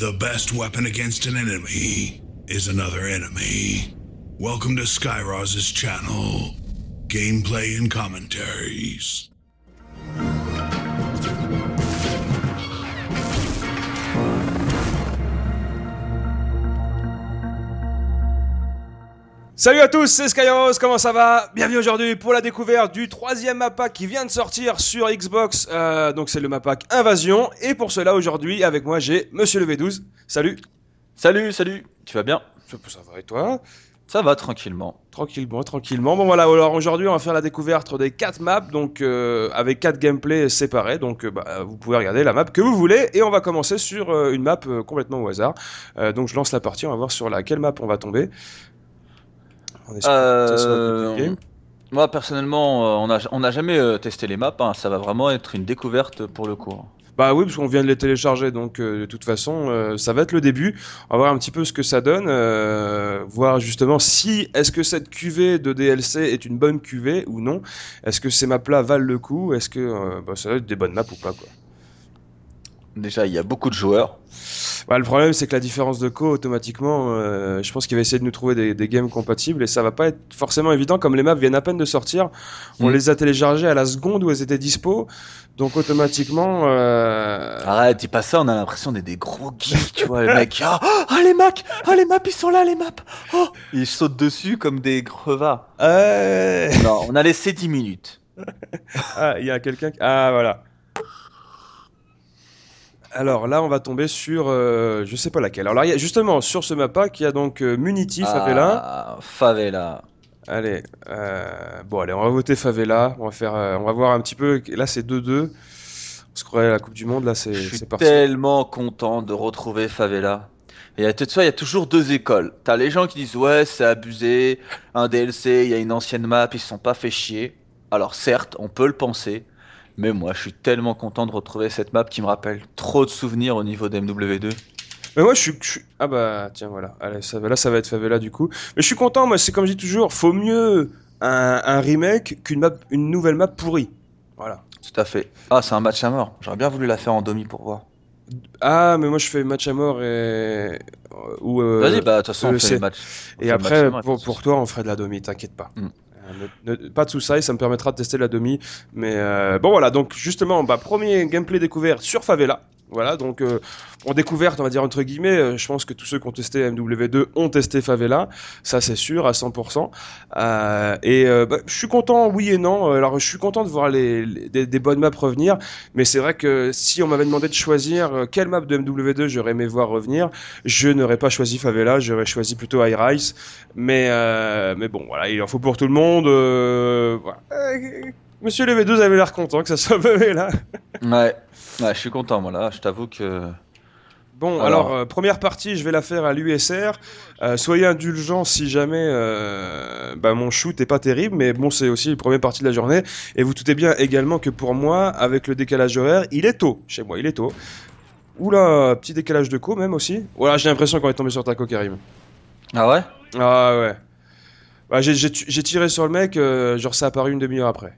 The best weapon against an enemy is another enemy. Welcome to Skyroz's channel. Gameplay and commentaries. Salut à tous, c'est Skyros, comment ça va Bienvenue aujourd'hui pour la découverte du troisième map pack qui vient de sortir sur Xbox, euh, donc c'est le map pack Invasion, et pour cela aujourd'hui avec moi j'ai Monsieur le V12, salut Salut, salut, tu vas bien Ça va et toi ça va tranquillement. Tranquillement, tranquillement. Bon voilà, alors aujourd'hui on va faire la découverte des quatre maps, donc euh, avec quatre gameplays séparés, donc euh, bah, vous pouvez regarder la map que vous voulez, et on va commencer sur une map complètement au hasard. donc je lance la partie, on va voir sur laquelle map on va tomber. Euh, moi personnellement, euh, on n'a jamais euh, testé les maps, hein. ça va vraiment être une découverte pour le coup Bah oui, parce qu'on vient de les télécharger, donc de toute façon, ça va être le début. On va voir un petit peu ce que ça donne, voir justement si est-ce que cette cuvée de DLC est une bonne cuvée ou non. Est-ce que ces maps-là valent le coup Est-ce que bah, ça va être des bonnes maps ou pas quoi. Déjà, il y a beaucoup de joueurs. Bah, le problème, c'est que la différence de co, automatiquement, euh, je pense qu'il va essayer de nous trouver des, games compatibles et ça va pas être forcément évident. Comme les maps viennent à peine de sortir, on mm. les a téléchargées à la seconde où elles étaient dispo. Donc automatiquement. Euh, Arrête, dis pas ça, on a l'impression d'être des gros geeks, tu vois, les mecs. Ah, ah, les maps Ah, les maps, ils sont là, les maps oh. Ils sautent dessus comme des crevats Euh... Non, on a laissé 10 minutes. ah, il y a quelqu'un. Ah, voilà. Alors là, on va tomber sur, euh, je sais pas laquelle. Alors justement, sur ce mappa, qui a donc euh, Muniti, ah, Favela. favela. Allez, euh, bon, allez, on va voter Favela. On va faire, on va voir un petit peu. Là, c'est 2-2. On se croirait à la Coupe du Monde. Là, c'est parti. Je suis tellement content de retrouver Favela. Et à il y a toujours deux écoles. T'as les gens qui disent ouais, c'est abusé, un DLC, il y a une ancienne map, ils se sont pas fait chier. Alors certes, on peut le penser, mais moi, je suis tellement content de retrouver cette map qui me rappelle trop de souvenirs au niveau d'MW2. Mais moi, je suis, Ah bah, tiens, voilà. Allez, ça, là, ça va être favela du coup. Mais je suis content, moi, c'est comme je dis toujours, faut mieux un, remake qu'une map, une nouvelle map pourrie. Voilà. Tout à fait. Ah, c'est un match à mort. J'aurais bien voulu la faire en demi pour voir. Ah, mais moi, je fais match à mort et. Euh, euh, Vas-y, bah, de toute façon, on euh, fait match. et après, pour, toi, on ferait de la demi, t'inquiète pas. Mm. Hein, pas de ça me permettra de tester la demi. Mais euh, bon, voilà, donc justement, bah, premier gameplay découvert sur Favela, voilà, donc euh, en découverte, on va dire entre guillemets, euh, je pense que tous ceux qui ont testé MW2 ont testé Favela, ça c'est sûr à 100%. Euh, et bah, je suis content, oui et non. Alors je suis content de voir les, des, bonnes maps revenir, mais c'est vrai que si on m'avait demandé de choisir quelle map de MW2 j'aurais aimé voir revenir, je n'aurais pas choisi Favela, j'aurais choisi plutôt High Rise. Mais mais bon, voilà, il en faut pour tout le monde. monsieur le v 2 avait l'air content que ça soit Favela. Ouais, je suis content, moi Je t'avoue que. Bon, alors, euh, première partie, je vais la faire à l'USR. Euh, soyez indulgents si jamais euh, bah, mon shoot est pas terrible, mais bon, c'est aussi la première partie de la journée. Et vous doutez bien également que pour moi, avec le décalage horaire, il est tôt. Chez moi, il est tôt. Oula, petit décalage de co même aussi. Voilà, j'ai l'impression qu'on est tombé sur ta co, Karim. Ah ouais Ah ouais. Bah, j'ai tiré sur le mec, genre ça a apparu une demi-heure après.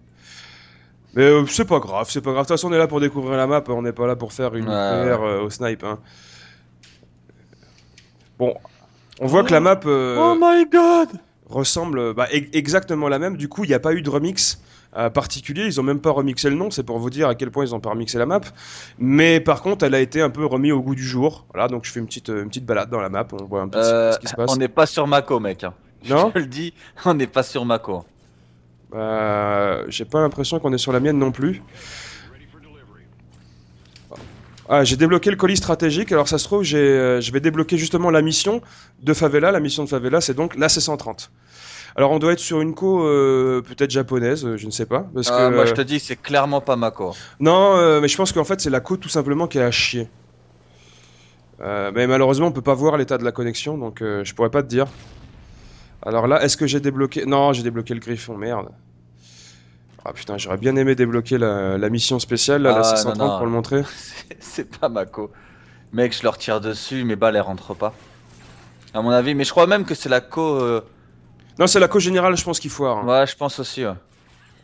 Mais euh, c'est pas grave, c'est pas grave. De toute façon, on est là pour découvrir la map, on n'est pas là pour faire une guerre euh, au snipe. Hein. Bon, on voit que la oh. map. Euh, oh my god Ressemble bah, e-, exactement la même. Du coup, il n'y a pas eu de remix particulier. Ils ont même pas remixé le nom, c'est pour vous dire à quel point ils ont pas remixé la map. Mais par contre, elle a été un peu remise au goût du jour. Voilà, donc je fais une petite, une petite balade dans la map, on voit un peu ce qui se passe. On n'est pas sur Mako, mec. Hein. Non je le dis, on n'est pas sur Mako. Euh, j'ai pas l'impression qu'on est sur la mienne non plus. Ah, j'ai débloqué le colis stratégique, alors ça se trouve, euh, je vais débloquer justement la mission de Favela. La mission de Favela, c'est donc la C-130. Alors on doit être sur une co euh, peut-être japonaise, je ne sais pas. Parce ah, que, moi je te dis, c'est clairement pas ma co. Non, mais je pense qu'en fait c'est la co tout simplement qui est à chier. mais malheureusement on peut pas voir l'état de la connexion, donc je pourrais pas te dire. Alors là, est-ce que j'ai débloqué Non, j'ai débloqué le griffon, merde. Ah putain, j'aurais bien aimé débloquer la, mission spéciale, là, la 630 ah, pour le montrer. C'est pas ma co. Mec, je leur tire dessus, mes balles elles rentrent pas. À mon avis, mais je crois même que c'est la co. Euh, non, c'est la co générale, je pense qu'il faut hein. Ouais, je pense aussi.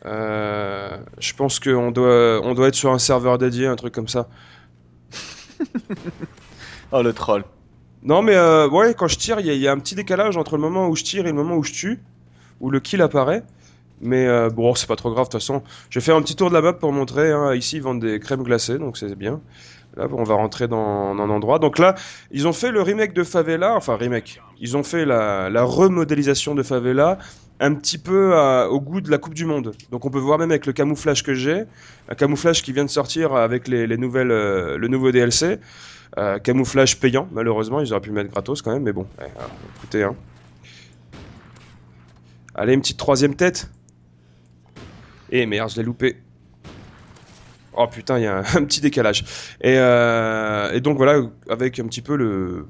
Euh, je pense qu'on doit, on doit être sur un serveur dédié, un truc comme ça. oh le troll. Non, mais euh, ouais, quand je tire, il y, a un petit décalage entre le moment où je tire et le moment où je tue, où le kill apparaît. Mais euh, bon, c'est pas trop grave, de toute façon. Je vais faire un petit tour de la map pour montrer. Hein. Ici, ils vendent des crèmes glacées, donc c'est bien. Là, on va rentrer dans, un endroit. Donc là, ils ont fait le remake de Favela, enfin remake. Ils ont fait la, remodélisation de Favela un petit peu au goût de la Coupe du Monde. Donc on peut voir même avec le camouflage que j'ai, un camouflage qui vient de sortir avec les, nouvelles, euh, le nouveau DLC. Euh, camouflage payant, malheureusement, ils auraient pu mettre gratos quand même, mais bon, écoutez. Hein. Allez, une petite troisième tête. Eh merde, je l'ai loupé. Oh putain, il y a un, petit décalage. Euh, et, donc voilà, avec un petit peu le,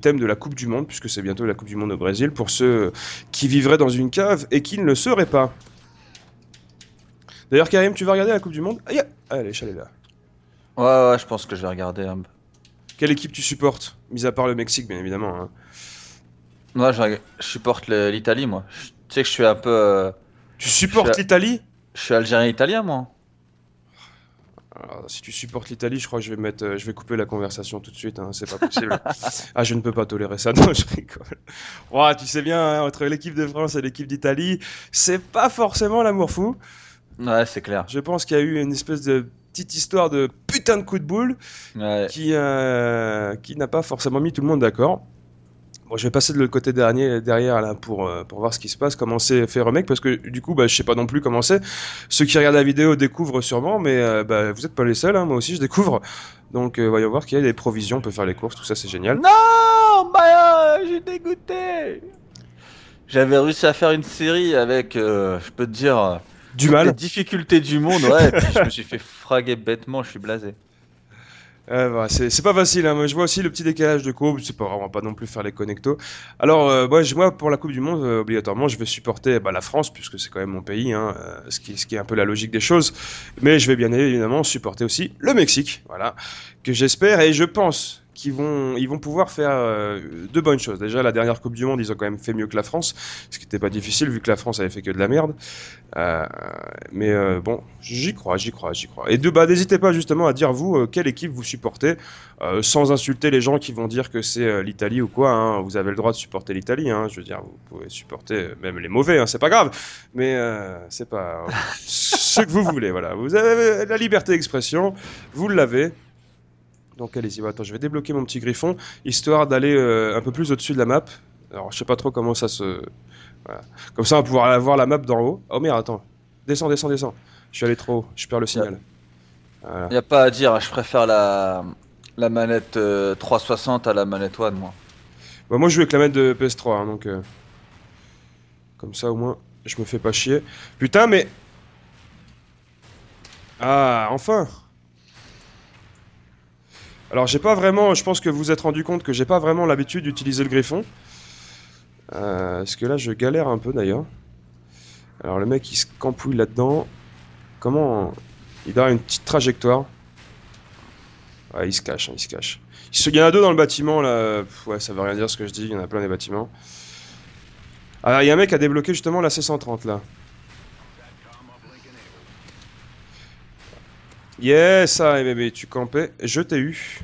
thème de la Coupe du Monde, puisque c'est bientôt la Coupe du Monde au Brésil, pour ceux qui vivraient dans une cave et qui ne le seraient pas. D'ailleurs, Karim, tu vas regarder la Coupe du Monde ah, Allez, chalet là. Ouais, ouais, je pense que je vais regarder un peu. Quelle équipe tu supportes Mis à part le Mexique, bien évidemment. Hein. Moi, je, supporte l'Italie, moi. tu sais que je suis un peu. Euh, tu supportes l'Italie Je suis algérien-italien, moi. Ah, si tu supportes l'Italie, je crois que je vais, euh, couper la conversation tout de suite. Hein, c'est pas possible. ah, je ne peux pas tolérer ça. Non, je rigole. tu sais bien, hein, entre l'équipe de France et l'équipe d'Italie, c'est pas forcément l'amour fou. Ouais, c'est clair. Je pense qu'il y a eu une espèce de petite histoire de putain de coup de boule qui, euh, qui n'a pas forcément mis tout le monde d'accord. Bon, je vais passer de l'autre côté dernier, derrière là, pour, euh, pour voir ce qui se passe, comment c'est fait remake, parce que du coup, bah, je sais pas non plus comment c'est. Ceux qui regardent la vidéo découvrent sûrement, mais euh, bah, vous êtes pas les seuls, hein. moi aussi je découvre. Donc voyons voir qu'il y a des provisions, on peut faire les courses, tout ça c'est génial. Non Bah, j'ai dégoûté J'avais réussi à faire une série avec, je peux te dire, du mal. Les difficultés du monde, ouais. je me suis fait fraguer bêtement, je suis blasé. Eh ben, c'est pas facile, hein. je vois aussi le petit décalage de courbe, c'est pas, on va pas non plus faire les connectos. Alors euh, moi, pour la Coupe du Monde, euh, obligatoirement, je vais supporter bah, la France, puisque c'est quand même mon pays, hein, euh, ce, qui, ce qui est un peu la logique des choses, mais je vais bien évidemment supporter aussi le Mexique, voilà, que j'espère et je pense vont, ils vont pouvoir faire euh, de bonnes choses. Déjà, la dernière Coupe du Monde, ils ont quand même fait mieux que la France, ce qui n'était pas difficile vu que la France avait fait que de la merde. Euh, mais euh, bon, j'y crois, j'y crois, j'y crois. Et de, bas n'hésitez pas justement à dire vous quelle équipe vous supportez, sans insulter les gens qui vont dire que c'est l'Italie ou quoi. Hein. Vous avez le droit de supporter l'Italie, hein. je veux dire, vous pouvez supporter même les mauvais, hein. c'est pas grave. Mais c'est pas ce que vous voulez, voilà. Vous avez la liberté d'expression, vous l'avez. Donc allez-y, bah, attends, je vais débloquer mon petit griffon, histoire d'aller euh, un peu plus au-dessus de la map. Alors je sais pas trop comment ça se... Comme ça on va pouvoir avoir la map d'en haut. Oh merde, attends. Descends, descends, descends. Je suis allé trop haut, je perds le signal. Il a pas à dire, hein. je préfère la, la manette 360 euh, à la manette One, moi. Bah, moi je joue avec la manette de PS3, hein, donc... Euh, comme ça au moins, je me fais pas chier. Putain, mais... Ah, enfin alors j'ai pas vraiment, je pense que vous vous êtes rendu compte que j'ai pas vraiment l'habitude d'utiliser le griffon. parce euh, que là je galère un peu d'ailleurs. Alors le mec il se campouille là-dedans. Comment Il a une petite trajectoire. Ouais, il se cache, hein, il se cache. Il, se... y deux dans le bâtiment là. Ouais, ça veut rien dire ce que je dis, il y en a plein des bâtiments. Alors ah, il y a un mec qui a débloqué justement la C130 là. Yes, allez ah, bébé, tu campais. Je t'ai eu.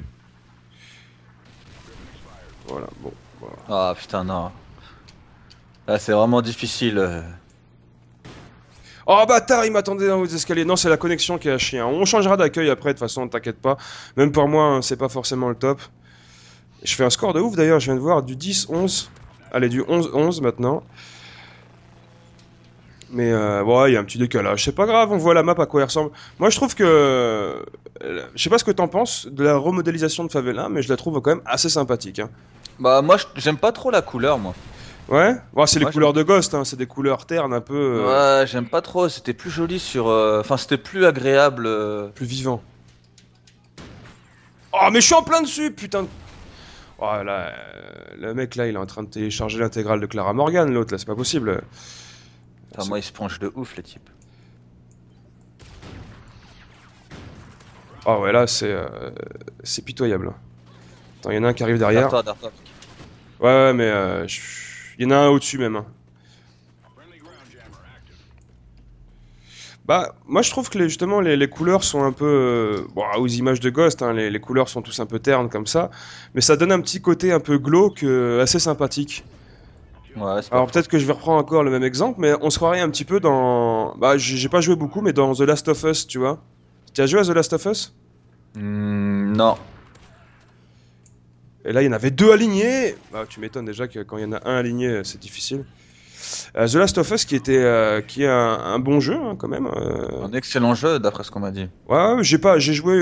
Voilà, bon. Ah putain, non. Là, c'est vraiment difficile. Oh bâtard, il m'attendait dans vos escaliers. Non, c'est la connexion qui est à chien. Hein. On changera d'accueil après, de toute façon, t'inquiète pas. Même pour moi, hein, c'est pas forcément le top. Je fais un score de ouf d'ailleurs, je viens de voir du 10-11. Allez, du 11-11 maintenant. Mais euh, ouais, il y a un petit décalage. C'est pas grave, on voit la map à quoi elle ressemble. Moi, je trouve que. Euh, je sais pas ce que t'en penses de la remodélisation de Favela, mais je la trouve quand même assez sympathique. Hein. Bah, moi, j'aime pas trop la couleur, moi. Ouais, c'est les couleurs de Ghost, hein. c'est des couleurs ternes un peu. Euh, ouais, j'aime pas trop, c'était plus joli sur. Enfin, c'était plus agréable. Plus vivant. Oh, mais je suis en plein dessus, putain Oh là, le mec là, il est en train de télécharger l'intégrale de Clara Morgan, l'autre là, c'est pas possible moi, il se penche de ouf, le type. Ah ouais, là, c'est euh, c'est pitoyable. Attends, il y en a un qui arrive derrière. Ouais, ouais, mais il euh, y en a un au-dessus même. Hein. Bah, moi je trouve que justement les, couleurs sont un peu. Euh, aux images de Ghost, hein, les, les, couleurs sont tous un peu ternes comme ça, mais ça donne un petit côté un peu glauque, assez sympathique. Alors peut-être que je vais reprendre encore le même exemple, mais on se croirait un petit peu dans. Bah, j'ai pas joué beaucoup, mais dans The Last of Us, tu vois. Tu as joué à The Last of Us Hmm Non. Et là, il y en avait deux alignés Bah, tu m'étonnes déjà que quand il y en a un aligné, c'est difficile. Euh, The Last of Us, qui était, euh, qui est un, bon jeu hein, quand même. Euh. Un excellent jeu, d'après ce qu'on m'a dit. Ouais, j'ai pas, j'ai joué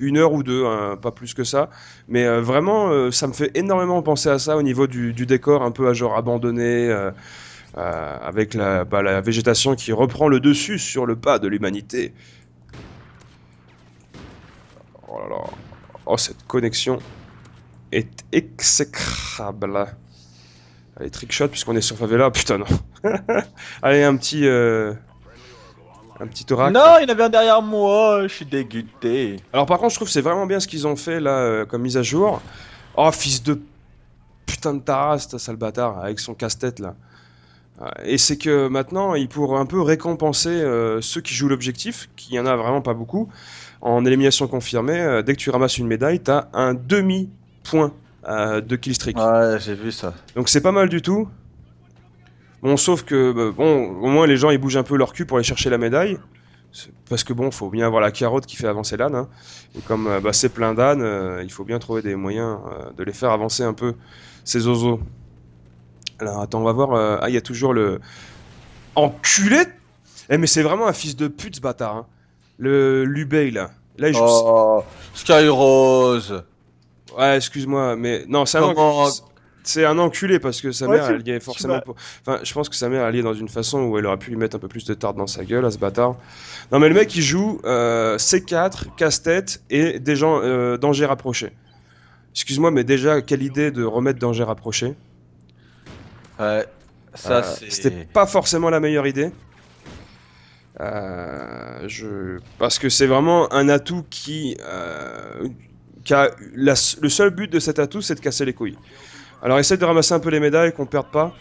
une heure ou deux, hein, pas plus que ça. Mais vraiment, ça me fait énormément penser à ça au niveau du, décor, un peu à genre abandonné. avec la, bah, la, végétation qui reprend le dessus sur le pas de l'humanité. Oh là là. Oh, cette connexion est exécrable. Allez, trickshot, puisqu'on est sur Favela. Putain, non. Allez, un petit. Euh, un petit oracle. Non, il y en avait un derrière moi, je suis dégoûté. Alors, par contre, je trouve c'est vraiment bien ce qu'ils ont fait là euh, comme mise à jour. Oh, fils de putain de Taras, ta sale avec son casse-tête là. Euh, et c'est que maintenant, ils pourront un peu récompenser ceux qui jouent l'objectif, qui y en a vraiment pas beaucoup. En élimination confirmée, dès que tu ramasses une médaille, t'as un demi-point euh, de Killstreak. Ouais, j'ai vu ça. Donc c'est pas mal du tout. Bon, sauf que, bah, bon, au moins les gens ils bougent un peu leur cul pour aller chercher la médaille. Parce que bon, faut bien avoir la carotte qui fait avancer l'âne. Hein. Et comme euh, bah, c'est plein d'ânes, euh, il faut bien trouver des moyens de les faire avancer un peu, ces ozos Alors attends, on va voir. Ah, il y a toujours le. Enculé Eh, mais c'est vraiment un fils de pute ce bâtard. Hein. Le Lubey là. Là, il oh, Skyrose Ouais, excuse-moi, mais non, c'est un, enculé parce que sa mère, elle y est forcément. Enfin, je pense que sa mère, elle est dans une façon où elle aurait pu lui mettre un peu plus de tarte dans sa gueule à ce bâtard. Non, mais le mec, il joue euh, C4, casse-tête et des gens euh, danger rapproché. Excuse-moi, mais déjà, quelle idée de remettre danger rapproché Ouais, ça, euh, C'était pas forcément la meilleure idée. je... Parce que c'est vraiment un atout qui, euh, le seul but de cet atout, c'est de casser les couilles. Alors essaye de ramasser un peu les médailles, qu'on perde pas.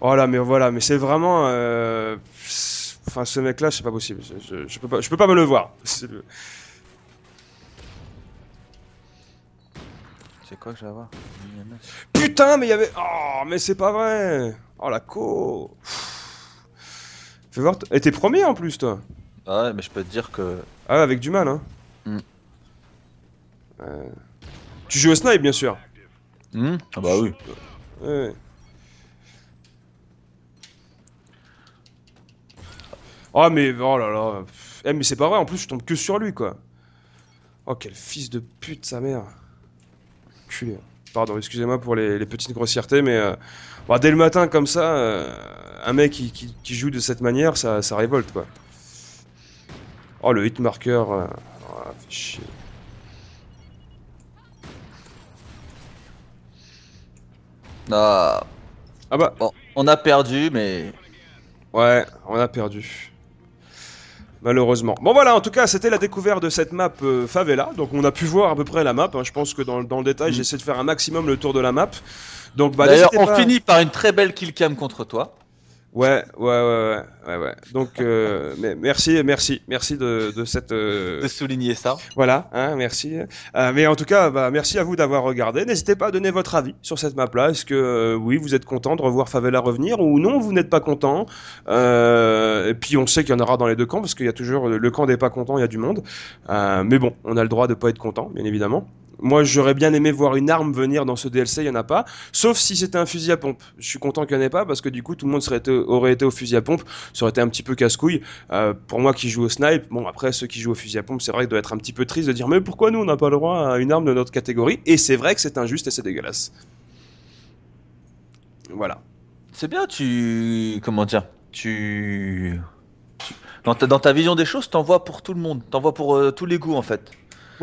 Voilà, mais voilà, mais c'est vraiment. Euh, enfin, ce mec-là, c'est pas possible. Je, peux pas, je peux pas me le voir. C'est quoi que avoir Putain, mais il y avait. Oh, mais c'est pas vrai Oh la co Fais voir. Et t'es premier en plus, toi Ah ouais, mais je peux te dire que. Ah, avec du mal, hein tu joues au snipe, bien sûr. Hmm ah bah oui. Oh mais oh là là. Eh, mais c'est pas vrai, en plus je tombe que sur lui quoi. Oh quel fils de pute sa mère. Pardon, excusez-moi pour les, petites grossièretés, mais euh, bah, dès le matin comme ça, euh, un mec qui, joue de cette manière, ça, ça révolte quoi. Oh le hit marker. Euh, oh, Ah. ah bah. on a perdu, mais. Ouais, on a perdu. Malheureusement. Bon voilà, en tout cas, c'était la découverte de cette map euh, Favela. Donc on a pu voir à peu près la map. Hein. Je pense que dans, le détail, mm. j'essaie de faire un maximum le tour de la map. Donc bah, D'ailleurs, on finit par une très belle killcam contre toi. Ouais, ouais, ouais, ouais, ouais. Donc, euh, merci, merci, merci de, cette. Euh, de souligner ça. Voilà, hein, merci. Euh, mais en tout cas, bah, merci à vous d'avoir regardé. N'hésitez pas à donner votre avis sur cette map-là. Est-ce que, oui, vous êtes content de revoir Favela revenir ou non, vous n'êtes pas content Et puis, on sait qu'il y en aura dans les deux camps parce qu'il y a toujours le camp des pas contents, il y a du monde. mais bon, on a le droit de pas être content, bien évidemment. Moi, j'aurais bien aimé voir une arme venir dans ce DLC, il n'y en a pas. Sauf si c'était un fusil à pompe. Je suis content qu'il n'y en ait pas, parce que du coup, tout le monde serait aurait été au fusil à pompe. Ça aurait été un petit peu casse-couille. Euh, pour moi qui joue au snipe, bon, après, ceux qui jouent au fusil à pompe, c'est vrai qu'ils doivent être un petit peu tristes de dire Mais pourquoi nous, on n'a pas le droit à une arme de notre catégorie Et c'est vrai que c'est injuste et c'est dégueulasse. Voilà. C'est bien, tu. Comment dire Tu. Dans ta, vision des choses, t'en vois pour tout le monde, t'en vois pour euh, tous les goûts en fait.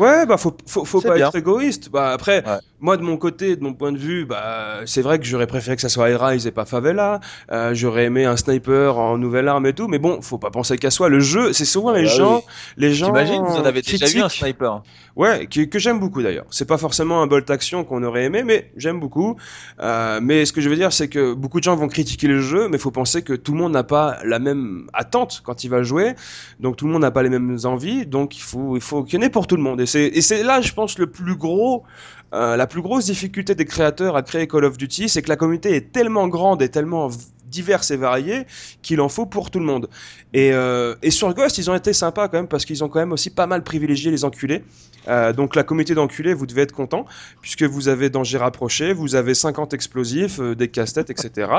Ouais, bah faut, faut, pas être égoïste. Bah après, moi de mon côté, de mon point de vue, bah c'est vrai que j'aurais préféré que ça soit Rise et pas Favela. Euh, j'aurais aimé un sniper en nouvelle arme et tout, mais bon, faut pas penser qu'à soi. Le jeu, c'est souvent les bah gens, les gens. J'imagine, vous en avez déjà vu un sniper. Ouais, que, que j'aime beaucoup d'ailleurs. C'est pas forcément un bolt action qu'on aurait aimé, mais j'aime beaucoup. Euh, mais ce que je veux dire, c'est que beaucoup de gens vont critiquer le jeu, mais faut penser que tout le monde n'a pas la même attente quand il va jouer, donc tout le monde n'a pas les mêmes envies, donc il faut, il faut qu'il y en ait pour tout le monde et c'est là, je pense, le plus gros. Euh, la plus grosse difficulté des créateurs à créer Call of Duty, c'est que la communauté est tellement grande et tellement diverse et variée qu'il en faut pour tout le monde. Et, euh, sur Ghost, ils ont été sympas quand même parce qu'ils ont quand même aussi pas mal privilégié les enculés. Euh, donc la communauté d'enculés, vous devez être content puisque vous avez danger rapproché, vous avez 50 explosifs, des casse-têtes, etc.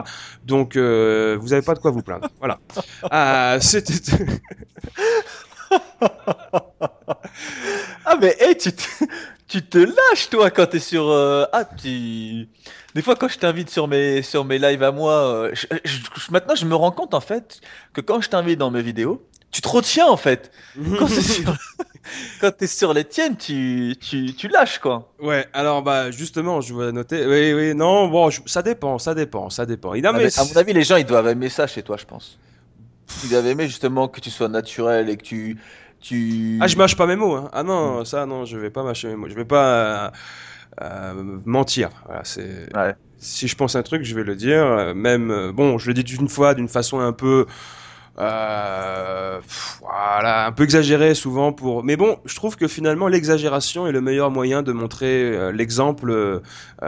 Donc vous n'avez pas de quoi vous plaindre. Voilà. C'était. ah mais et tu, te... tu te lâches toi quand t'es sur euh, ah tu des fois quand je t'invite sur mes sur mes lives à moi euh, je... maintenant je me rends compte en fait que quand je t'invite dans mes vidéos tu te retiens en fait quand t'es sur les tiennes tu... tu lâches quoi ouais alors bah justement je voulais noter oui oui non bon ça dépend ça dépend ça dépend il a ah, à mon avis les gens ils doivent aimer ça chez toi je pense ils doivent aimer justement que tu sois naturel et que tu ah, je mâche pas mes mots. Hein. Ah non, ça, non, je vais pas mâcher mes mots. Je vais pas euh, euh, mentir. c'est... Si je pense un truc, je vais le dire. Euh, même, bon, je le dis d'une fois, d'une façon un peu. Euh, voilà, un peu exagéré souvent pour. Mais bon, je trouve que finalement l'exagération est le meilleur moyen de montrer l'exemple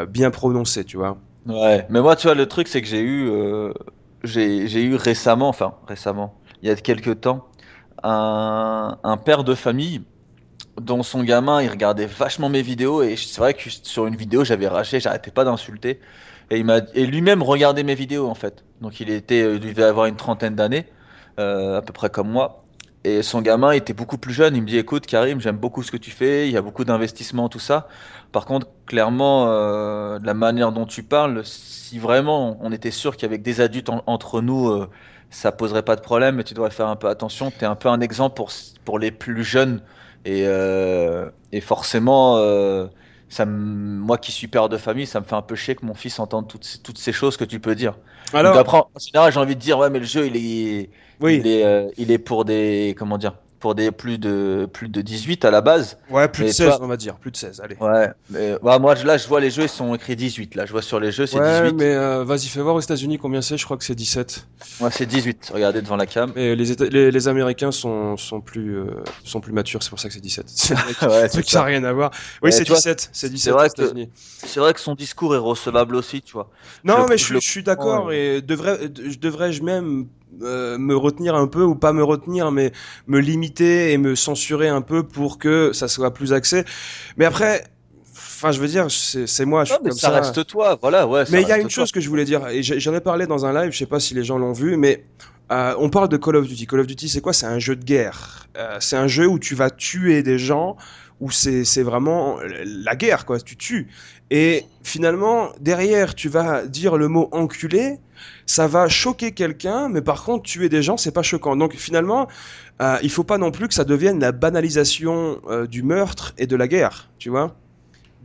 bien prononcé, tu vois. Ouais. Mais moi, tu vois, le truc c'est que j'ai eu, j'ai eu récemment, enfin récemment, il y a quelques temps, un, père de famille dont son gamin, il regardait vachement mes vidéos et c'est vrai que sur une vidéo, j'avais raché, j'arrêtais pas d'insulter et il m'a lui-même regardait mes vidéos en fait. Donc il était devait avoir une trentaine d'années euh, à peu près comme moi et son gamin était beaucoup plus jeune. Il me dit Écoute, Karim, j'aime beaucoup ce que tu fais. Il y a beaucoup d'investissements, tout ça. Par contre, clairement, euh, la manière dont tu parles, si vraiment on était sûr qu'avec des adultes entre nous, euh, ça poserait pas de problème, mais tu devrais faire un peu attention. Tu es un peu un exemple pour, pour les plus jeunes. Et, euh, et forcément, euh, moi qui suis père de famille, ça me fait un peu chier que mon fils entende toutes, ces choses que tu peux dire. Alors, en général, j'ai envie de dire ouais, mais le jeu, il est, il est, euh, il est pour des, comment dire, pour des plus de plus de 18 à la base. Ouais, plus de 16 on va dire, plus de 16, allez. Ouais, mais bah, moi là je vois les jeux ils sont écrits 18 là, je vois sur les jeux c'est 18. mais euh, vas-y fais voir aux États-Unis combien c'est, je crois que c'est 17. Ouais, c'est 18, regardez devant la cam. Et les, les, américains sont sont plus euh, sont plus matures, c'est pour ça que c'est 17. Ça rien à voir. Oui, c'est 17, c'est vrai aux C'est vrai que son discours est recevable aussi, tu vois. Non, mais je, suis d'accord et devrais devrais-je même euh, me retenir un peu ou pas me retenir, mais me limiter et me censurer un peu pour que ça soit plus axé. Mais après, enfin je veux dire c'est moi je suis comme ça, ça, reste toi voilà ouais mais il y a une chose que je voulais dire et j'en ai parlé dans un live je sais pas si les gens l'ont vu mais euh, on parle de Call of Duty Call of Duty c'est quoi c'est un jeu de guerre euh, c'est un jeu où tu vas tuer des gens où c'est vraiment la guerre, quoi, tu tues. Et finalement, derrière, tu vas dire le mot enculé, ça va choquer quelqu'un, mais par contre, tuer des gens, c'est pas choquant. Donc finalement, euh, il faut pas non plus que ça devienne la banalisation euh, du meurtre et de la guerre, tu vois.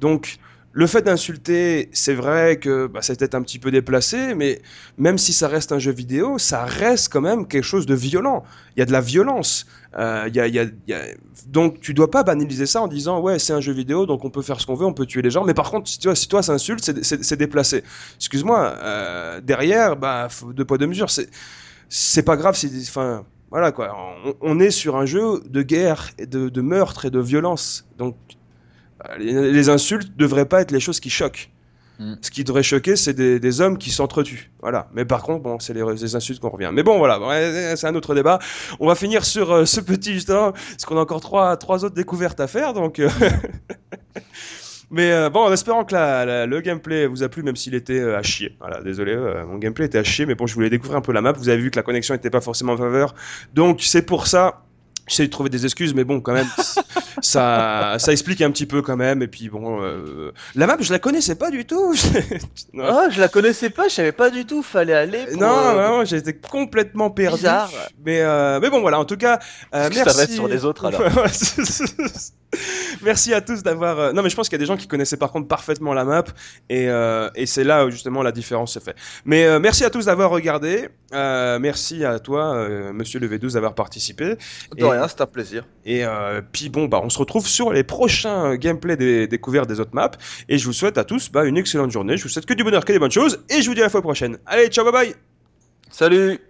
Donc le fait d'insulter, c'est vrai que bah, c'est peut-être un petit peu déplacé, mais même si ça reste un jeu vidéo, ça reste quand même quelque chose de violent. Il y a de la violence. Donc tu dois pas banaliser ça en disant ouais c'est un jeu vidéo donc on peut faire ce qu'on veut, on peut tuer les gens. Mais par contre si, toi ça insulte, c'est déplacé. Excuse-moi, euh, derrière, bah, deux poids deux mesures, c'est pas grave. Enfin voilà quoi, on, est sur un jeu de guerre, de, de meurtre et de violence. Donc les, insultes devraient pas être les choses qui choquent. Mm. Ce qui devrait choquer, c'est des, hommes qui s'entretuent. Voilà. Mais par contre, bon, c'est les, insultes qu'on revient. Mais bon, voilà, c'est un autre débat. On va finir sur euh, ce petit, justement, parce qu'on a encore trois, trois autres découvertes à faire. Donc, euh, Mais euh, bon, en espérant que le gameplay vous a plu, même s'il était à chier. Voilà, désolé, mon gameplay était à chier, mais bon, je voulais découvrir un peu la map. Vous avez vu que la connexion n'était pas forcément en faveur. Donc, c'est pour ça J'essaie de trouver des excuses, mais bon, quand même, ça, ça explique un petit peu quand même. Et puis bon, euh, la map, je la connaissais pas du tout. non. oh, ah, je la connaissais pas, je savais pas du tout. Fallait aller. Euh, non, euh, non j'étais complètement perdu. Mais mais bon, voilà. En tout cas, merci. Ça reste sur les autres alors. Merci à tous d'avoir. Euh, non, mais je pense qu'il y a des gens qui connaissaient par contre parfaitement la map et, euh, c'est là justement la différence se fait. Mais euh, merci à tous d'avoir regardé. merci à toi, monsieur le V12, d'avoir participé. De rien, c'était un plaisir. Et puis bon, bah, on se retrouve sur les prochains gameplay des découvertes des autres maps. Et je vous souhaite à tous bah, une excellente journée. Je vous souhaite que du bonheur, que des bonnes choses. Et je vous dis à la fois prochaine. Allez, ciao, bye bye. Salut.